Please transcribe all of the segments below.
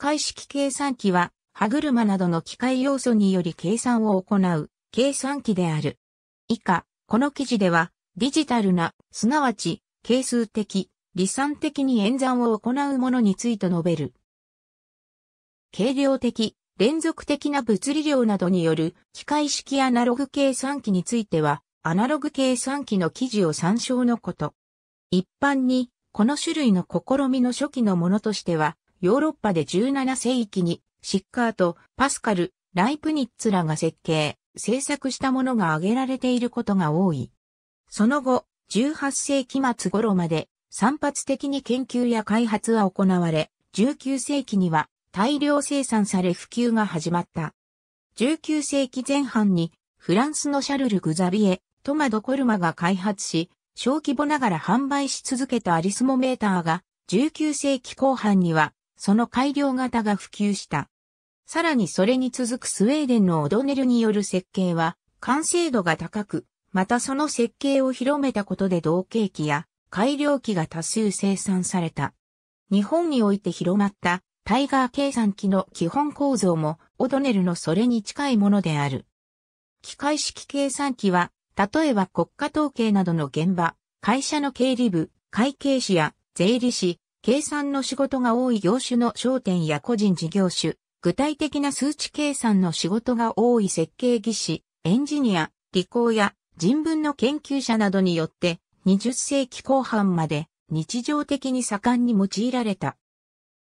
械式計算機は、歯車などの機械要素により計算を行う、計算機である。以下、この記事では、ディジタルな、すなわち、係数的、理算的に演算を行うものについて述べる。軽量的、連続的な物理量などによる機械式アナログ計算機については、アナログ計算機の記事を参照のこと。一般に、この種類の試みの初期のものとしては、ヨーロッパで17世紀にシッカーとパスカル、ライプニッツらが設計、制作したものが挙げられていることが多い。その後、18世紀末頃まで散発的に研究や開発は行われ、19世紀には大量生産され普及が始まった。19世紀前半にフランスのシャルル・グザビエ、トマド・コルマが開発し、小規模ながら販売し続けたアリスモメーターが19世紀後半にはその改良型が普及した。さらにそれに続くスウェーデンのオドネルによる設計は、完成度が高く、またその設計を広めたことで同型機や改良機が多数生産された。日本において広まったタイガー計算機の基本構造もオドネルのそれに近いものである。機械式計算機は、例えば国家統計などの現場、会社の経理部、会計士や税理士、計算の仕事が多い業種の商店や個人事業種、具体的な数値計算の仕事が多い設計技師、エンジニア、理工や人文の研究者などによって20世紀後半まで日常的に盛んに用いられた。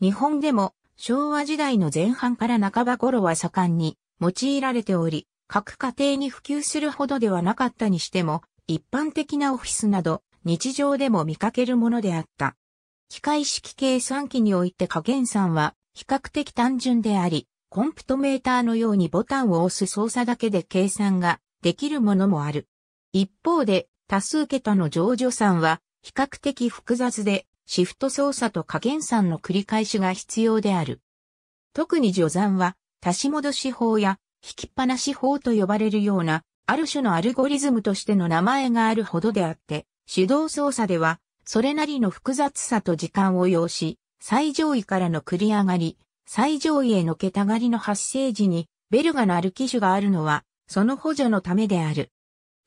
日本でも昭和時代の前半から半ば頃は盛んに用いられており、各家庭に普及するほどではなかったにしても、一般的なオフィスなど日常でも見かけるものであった。機械式計算機において加減算は比較的単純であり、コンプトメーターのようにボタンを押す操作だけで計算ができるものもある。一方で、多数桁の乗除算は比較的複雑で、シフト操作と加減算の繰り返しが必要である。特に除算は、足し戻し法や引きっぱなし法と呼ばれるような、ある種のアルゴリズムとしての名前があるほどであって、手動操作ではそれなりの複雑さと時間を要し、最上位からの繰り上がり、最上位への桁がりの発生時に、ベルガのある機種があるのは、その補助のためである。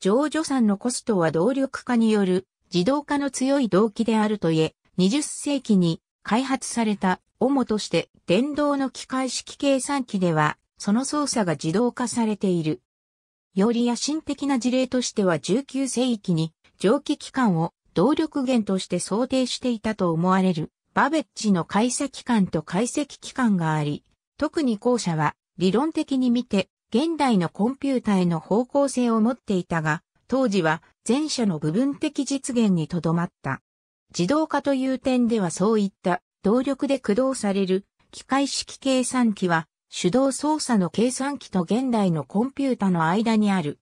上助産のコストは動力化による自動化の強い動機であるといえ、20世紀に開発された主として電動の機械式計算機では、その操作が自動化されている。より野心的な事例としては19世紀に蒸気機関を動力源として想定していたと思われるバベッジの解析機関と解析機関があり、特に後者は理論的に見て現代のコンピュータへの方向性を持っていたが、当時は前者の部分的実現にとどまった。自動化という点ではそういった動力で駆動される機械式計算機は手動操作の計算機と現代のコンピュータの間にある。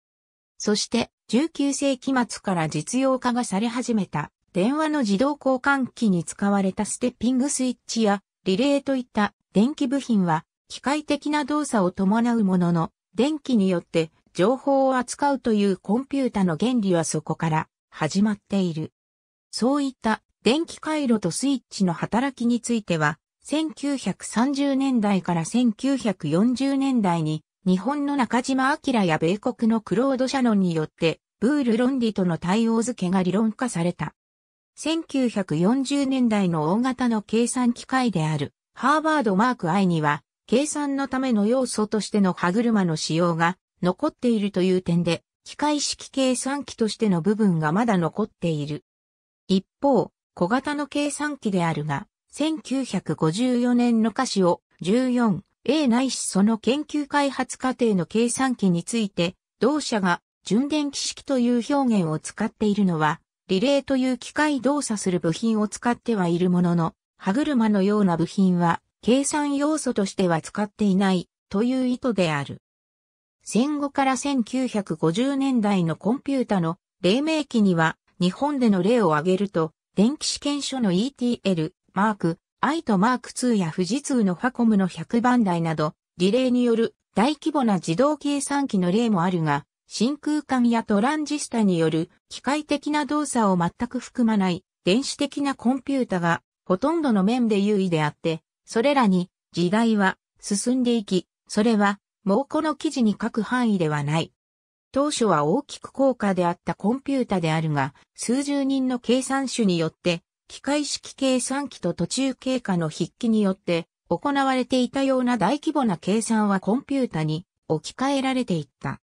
そして19世紀末から実用化がされ始めた電話の自動交換機に使われたステッピングスイッチやリレーといった電気部品は機械的な動作を伴うものの電気によって情報を扱うというコンピュータの原理はそこから始まっている。そういった電気回路とスイッチの働きについては1930年代から1940年代に日本の中島明や米国のクロード・シャノンによって、ブール論理との対応付けが理論化された。1940年代の大型の計算機械である、ハーバード・マーク I には、計算のための要素としての歯車の使用が残っているという点で、機械式計算機としての部分がまだ残っている。一方、小型の計算機であるが、1954年の歌詞を14、A ないしその研究開発過程の計算機について、同社が純電気式という表現を使っているのは、リレーという機械動作する部品を使ってはいるものの、歯車のような部品は計算要素としては使っていないという意図である。戦後から1950年代のコンピュータの黎明期には日本での例を挙げると、電気試験所の ETL、マーク、イとマーク2や富士通のファコムの100番台など、リレーによる大規模な自動計算機の例もあるが、真空管やトランジスタによる機械的な動作を全く含まない電子的なコンピュータがほとんどの面で優位であって、それらに時代は進んでいき、それはもうこの記事に書く範囲ではない。当初は大きく高価であったコンピュータであるが、数十人の計算手によって機械式計算機と途中経過の筆記によって行われていたような大規模な計算はコンピュータに置き換えられていった。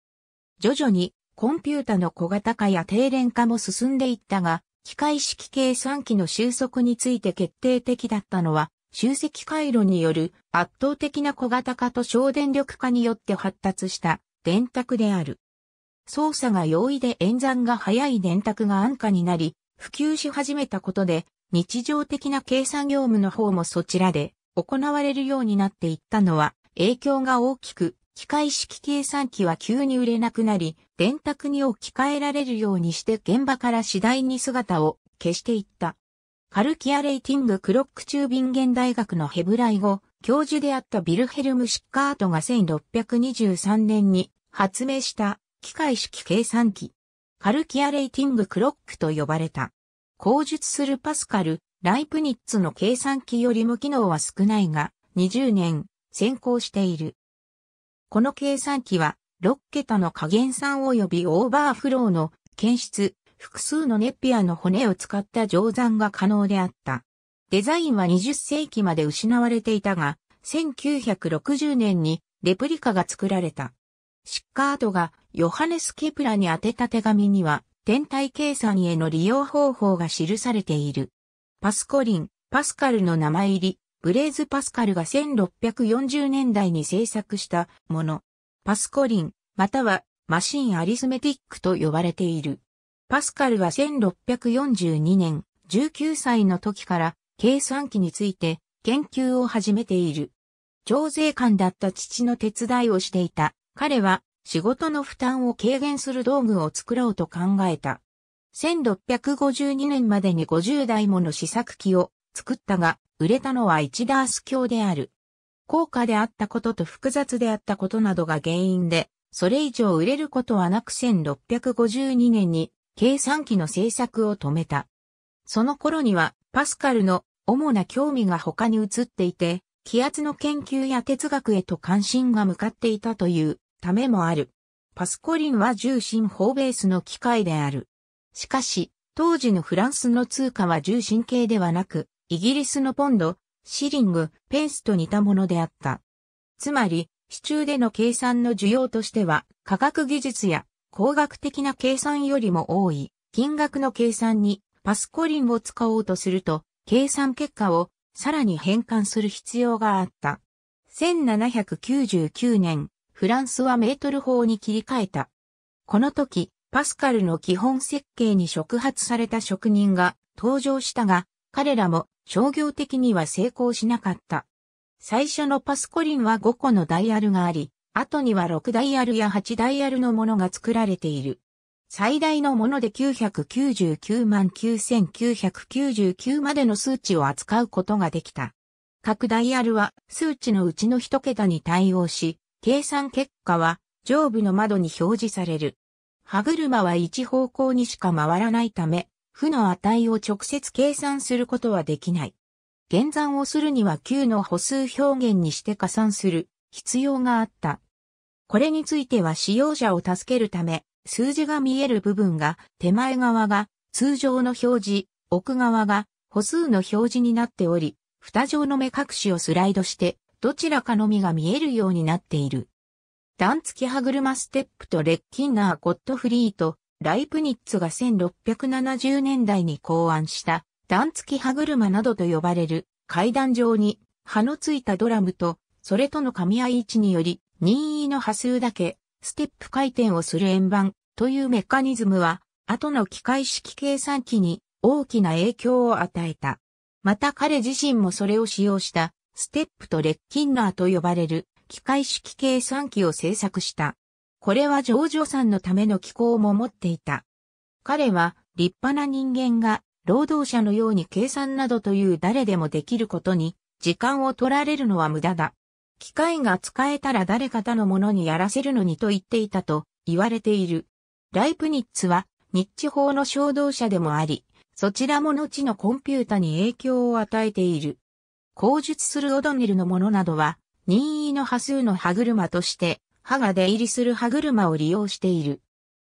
徐々にコンピュータの小型化や低廉化も進んでいったが、機械式計算機の収束について決定的だったのは、集積回路による圧倒的な小型化と省電力化によって発達した電卓である。操作が容易で演算が早い電卓が安価になり、普及し始めたことで日常的な計算業務の方もそちらで行われるようになっていったのは影響が大きく、機械式計算機は急に売れなくなり、電卓に置き換えられるようにして現場から次第に姿を消していった。カルキアレイティング・クロック中ビンゲン大学のヘブライ語教授であったビルヘルム・シッカートが1623年に発明した機械式計算機。カルキアレイティング・クロックと呼ばれた。口述するパスカル、ライプニッツの計算機よりも機能は少ないが、20年、先行している。この計算機は、6桁の加減算及びオーバーフローの検出、複数のネッピアの骨を使った乗算が可能であった。デザインは20世紀まで失われていたが、1960年にレプリカが作られた。シッカートがヨハネス・ケプラに宛てた手紙には、天体計算への利用方法が記されている。パスコリン、パスカルの名前入り、ブレーズ・パスカルが1640年代に制作したもの。パスコリン、またはマシンアリスメティックと呼ばれている。パスカルは1642年、19歳の時から計算機について研究を始めている。徴税官だった父の手伝いをしていた。彼は仕事の負担を軽減する道具を作ろうと考えた。1652年までに50台もの試作機を作ったが、売れたのは1ダース強である。高価であったことと複雑であったことなどが原因で、それ以上売れることはなく1652年に計算機の製作を止めた。その頃にはパスカルの主な興味が他に移っていて、気圧の研究や哲学へと関心が向かっていたというためもある。パスコリンは重心法ベースの機械である。しかし、当時のフランスの通貨は重心系ではなく、イギリスのポンド、シリング、ペンスと似たものであった。つまり、市中での計算の需要としては、科学技術や工学的な計算よりも多い、金額の計算にパスコリンを使おうとすると、計算結果をさらに変換する必要があった。1799年、フランスはメートル法に切り替えた。この時、パスカルの基本設計に触発された職人が登場したが、彼らも商業的には成功しなかった。最初のパスコリンは5個のダイヤルがあり、後には6ダイヤルや8ダイヤルのものが作られている。最大のもので999万9999までの数値を扱うことができた。各ダイヤルは数値のうちの1桁に対応し、計算結果は上部の窓に表示される。歯車は一方向にしか回らないため、負の値を直接計算することはできない。減算をするには Q の歩数表現にして加算する必要があった。これについては使用者を助けるため、数字が見える部分が手前側が通常の表示、奥側が歩数の表示になっており、蓋状の目隠しをスライドしてどちらかのみが見えるようになっている。段付き歯車ステップとレッキンナー・ゴットフリート、ライプニッツが1670年代に考案した段付き歯車などと呼ばれる階段状に歯のついたドラムとそれとの噛み合い位置により任意の波数だけステップ回転をする円盤というメカニズムは後の機械式計算機に大きな影響を与えた。また彼自身もそれを使用したステップとレッキンナーと呼ばれる機械式計算機を製作した。これはジョージョさんのための機構も持っていた。彼は立派な人間が労働者のように計算などという誰でもできることに時間を取られるのは無駄だ。機械が使えたら誰か他のものにやらせるのにと言っていたと言われている。ライプニッツは日地法の衝動者でもあり、そちらも後のコンピュータに影響を与えている。口述するオドネルのものなどは、任意の波数の歯車として、歯が出入りする歯車を利用している。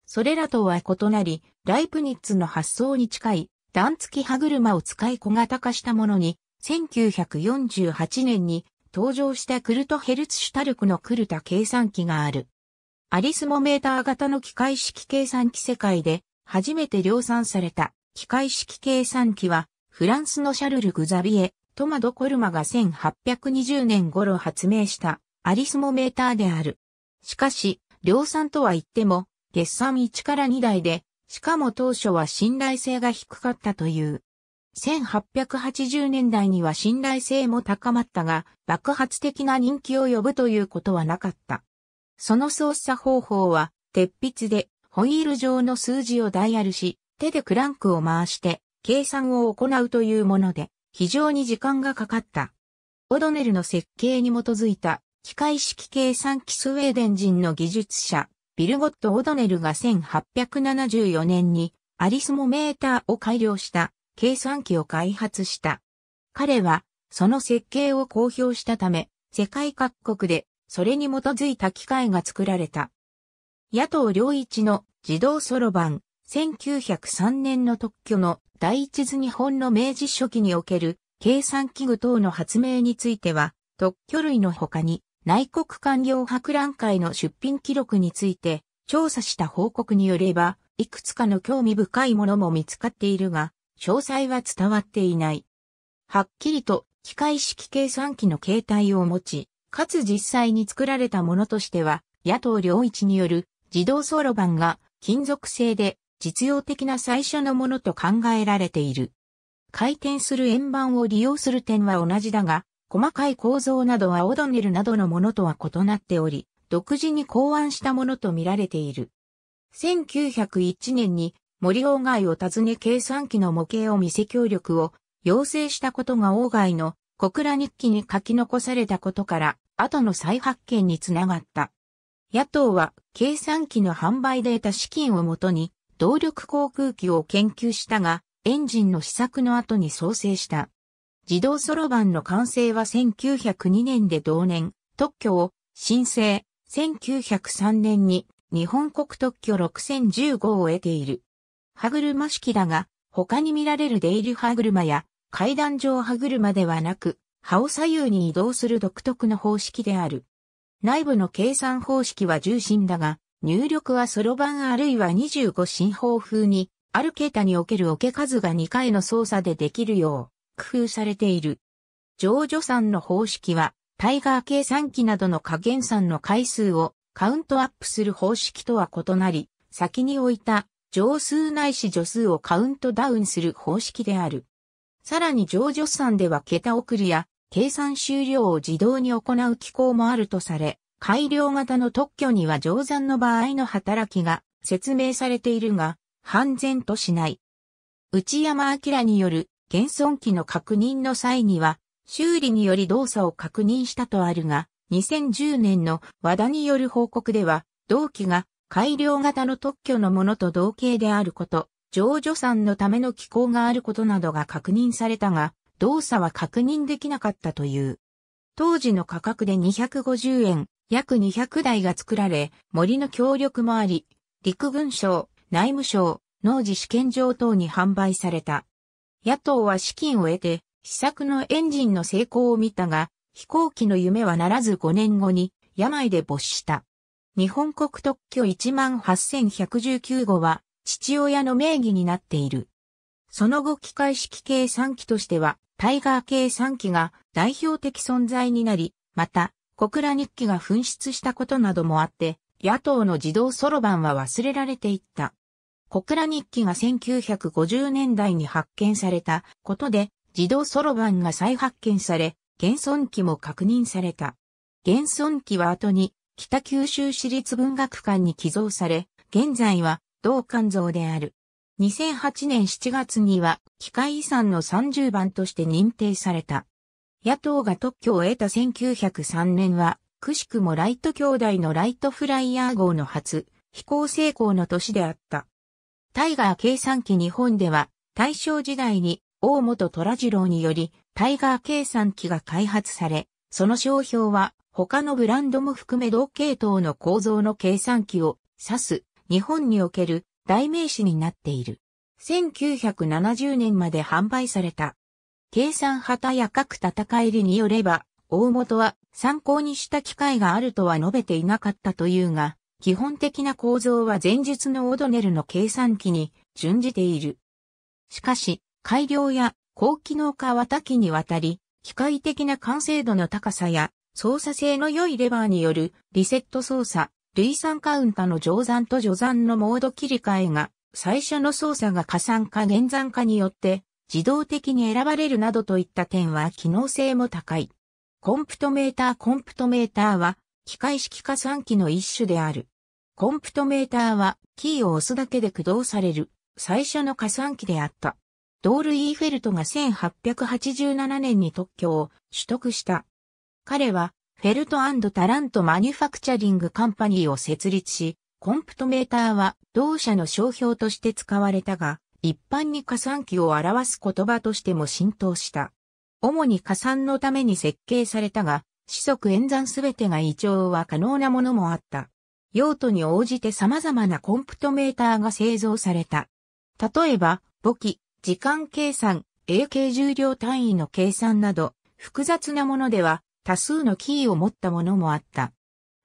それらとは異なり、ライプニッツの発想に近い、段付き歯車を使い小型化したものに、1948年に登場したクルトヘルツシュタルクのクルタ計算機がある。アリスモメーター型の機械式計算機世界で初めて量産された機械式計算機はフランスのシャルル・グザビエ、トマド・コルマが1820年頃発明したアリスモメーターである。しかし、量産とは言っても、月産1から2台で、しかも当初は信頼性が低かったという。1880年代には信頼性も高まったが、爆発的な人気を呼ぶということはなかった。その操作方法は、鉄筆でホイール状の数字をダイヤルし、手でクランクを回して計算を行うというもので、非常に時間がかかった。オドネルの設計に基づいた機械式計算機スウェーデン人の技術者、ビルゴット・オドネルが1874年にアリスモメーターを改良した計算機を開発した。彼はその設計を公表したため、世界各国でそれに基づいた機械が作られた。野党両一の自動ソロ版、1903年の特許の第一図日本の明治初期における計算器具等の発明については、特許類の他に内国官僚博覧会の出品記録について調査した報告によれば、いくつかの興味深いものも見つかっているが、詳細は伝わっていない。はっきりと機械式計算機の形態を持ち、かつ実際に作られたものとしては、野党良一による自動ソロ版が金属製で実用的な最初のものと考えられている。回転する円盤を利用する点は同じだが、細かい構造などはオドネルなどのものとは異なっており、独自に考案したものと見られている。1901年に森鴎外を訪ね計算機の模型を見せ協力を要請したことが鴎外の小倉日記に書き残されたことから後の再発見につながった。野党は計算機の販売で得た資金をもとに動力航空機を研究したが、エンジンの試作の後に創生した。自動ソロ版の完成は1902年で同年、特許を申請、1903年に日本国特許6 0 1 5を得ている。歯車式だが、他に見られる出入り歯車や階段状歯車ではなく、歯を左右に移動する独特の方式である。内部の計算方式は重心だが、入力はそろばんあるいは25進法風に、ある桁における桶数が2回の操作でできるよう、工夫されている。乗除算の方式は、タイガー計算機などの加減算の回数をカウントアップする方式とは異なり、先に置いた乗数ないし助数をカウントダウンする方式である。さらに乗除算では桁送りや計算終了を自動に行う機構もあるとされ、改良型の特許には乗算の場合の働きが説明されているが、半然としない。内山明による現存機の確認の際には、修理により動作を確認したとあるが、2010年の和田による報告では、同期が改良型の特許のものと同型であること、上助産のための機構があることなどが確認されたが、動作は確認できなかったという。当時の価格で250円、約200台が作られ、森の協力もあり、陸軍省、内務省、農事試験場等に販売された。野党は資金を得て、試作のエンジンの成功を見たが、飛行機の夢はならず5年後に病で没した。日本国特許18119号は父親の名義になっている。その後機械式計算機としてはタイガー計算機が代表的存在になり、また小倉日記が紛失したことなどもあって、野党の児童そろばんは忘れられていった。小倉日記が1950年代に発見されたことで、児童そろばんが再発見され、現存期も確認された。現存期は後に北九州市立文学館に寄贈され、現在は同館像である。2008年7月には機械遺産の30番として認定された。野党が特許を得た1903年は、くしくもライト兄弟のライトフライヤー号の初、飛行成功の年であった。タイガー計算機日本では、大正時代に大本虎次郎により、タイガー計算機が開発され、その商標は、他のブランドも含め同系統の構造の計算機を指す、日本における代名詞になっている。1970年まで販売された計算旗や各戦いりによれば、大元は参考にした機会があるとは述べていなかったというが、基本的な構造は前述のオドネルの計算機に準じている。しかし、改良や高機能化は多岐にわたり、機械的な完成度の高さや操作性の良いレバーによるリセット操作、類算カウンタの乗算と除算のモード切り替えが最初の操作が加算化減算化によって自動的に選ばれるなどといった点は機能性も高い。コンプトメーターコンプトメーターは機械式加算機の一種である。コンプトメーターはキーを押すだけで駆動される最初の加算機であった。ドール・イーフェルトが1887年に特許を取得した。彼はフェルトタラント・マニュファクチャリング・カンパニーを設立し、コンプトメーターは同社の商標として使われたが、一般に加算機を表す言葉としても浸透した。主に加算のために設計されたが、四則演算すべてが胃腸は可能なものもあった。用途に応じて様々なコンプトメーターが製造された。例えば、簿記、時間計算、AK 重量単位の計算など、複雑なものでは多数のキーを持ったものもあった。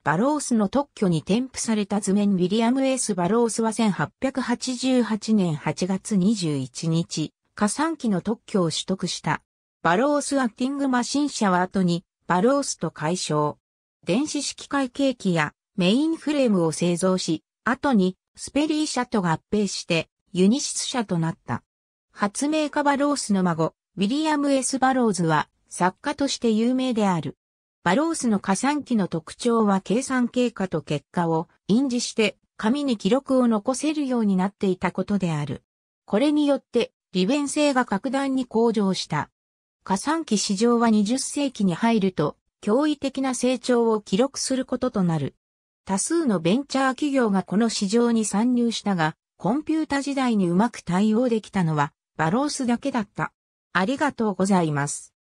バロースの特許に添付された図面ウィリアム・エース・バロースは1888年8月21日、加算機の特許を取得した。バロースアクティングマシン社は後に、バロースと解消。電子式会計機やメインフレームを製造し、後にスペリー社と合併してユニシス社となった。発明家バロースの孫、ウィリアム・エス・バローズは作家として有名である。バロースの加算機の特徴は計算経過と結果を印字して紙に記録を残せるようになっていたことである。これによって利便性が格段に向上した。加算機市場は20世紀に入ると驚異的な成長を記録することとなる。多数のベンチャー企業がこの市場に参入したが、コンピュータ時代にうまく対応できたのはバロースだけだった。ありがとうございます。